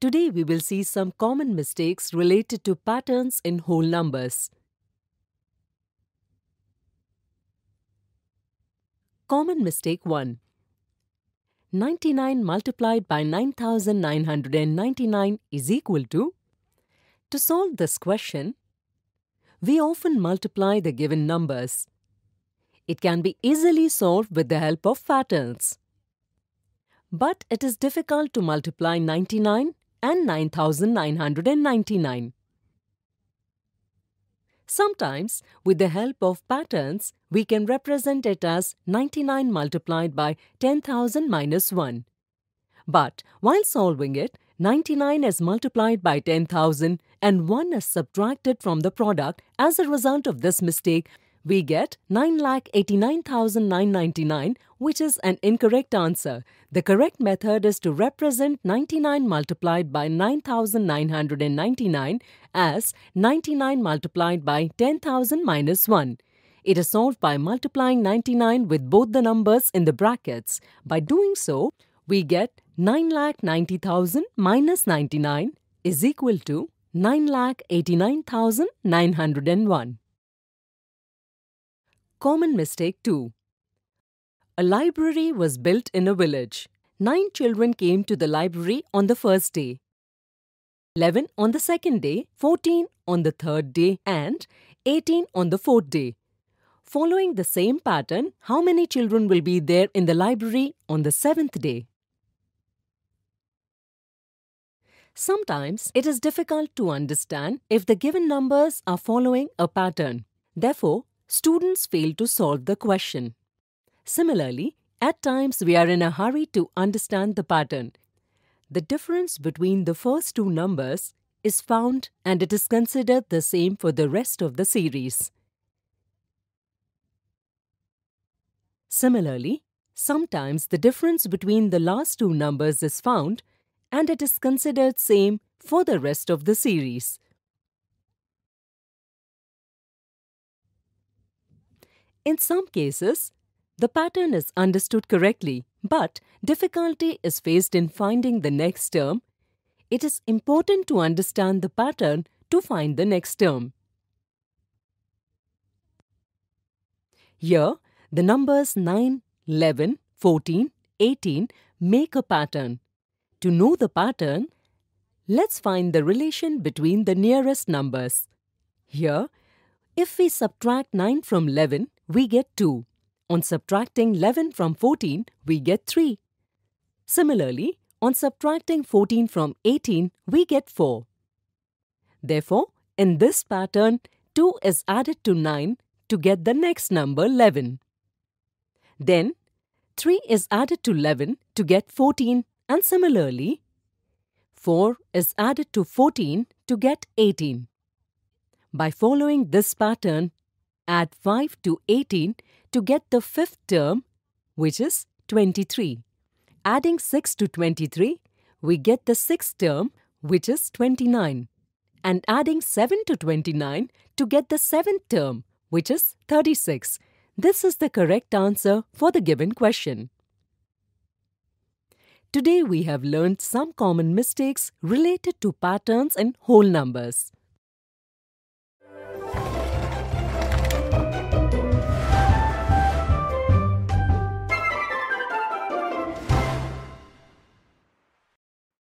Today we will see some common mistakes related to patterns in whole numbers. Common mistake 1. 99 multiplied by 9999 is equal to To solve this question, we often multiply the given numbers. It can be easily solved with the help of patterns. But it is difficult to multiply 99 and 9999. Sometimes, with the help of patterns, we can represent it as 99 multiplied by 10,000 minus 1. But while solving it, 99 is multiplied by 10,000 and 1 is subtracted from the product as a result of this mistake we get 9,89,999 which is an incorrect answer. The correct method is to represent 99 multiplied by 9,999 as 99 multiplied by 10,000 minus 1. It is solved by multiplying 99 with both the numbers in the brackets. By doing so, we get 9,90,000 minus 99 is equal to 9,89,901 common mistake too. A library was built in a village. Nine children came to the library on the first day, 11 on the second day, 14 on the third day, and 18 on the fourth day. Following the same pattern, how many children will be there in the library on the seventh day? Sometimes it is difficult to understand if the given numbers are following a pattern. Therefore, students fail to solve the question. Similarly, at times we are in a hurry to understand the pattern. The difference between the first two numbers is found and it is considered the same for the rest of the series. Similarly, sometimes the difference between the last two numbers is found and it is considered same for the rest of the series. In some cases, the pattern is understood correctly, but difficulty is faced in finding the next term. It is important to understand the pattern to find the next term. Here, the numbers 9, 11, 14, 18 make a pattern. To know the pattern, let's find the relation between the nearest numbers. Here, if we subtract 9 from 11, we get 2. On subtracting 11 from 14, we get 3. Similarly, on subtracting 14 from 18, we get 4. Therefore, in this pattern, 2 is added to 9 to get the next number 11. Then, 3 is added to 11 to get 14 and similarly, 4 is added to 14 to get 18. By following this pattern, add 5 to 18 to get the fifth term, which is 23. Adding 6 to 23, we get the sixth term, which is 29. And adding 7 to 29 to get the seventh term, which is 36. This is the correct answer for the given question. Today we have learned some common mistakes related to patterns in whole numbers.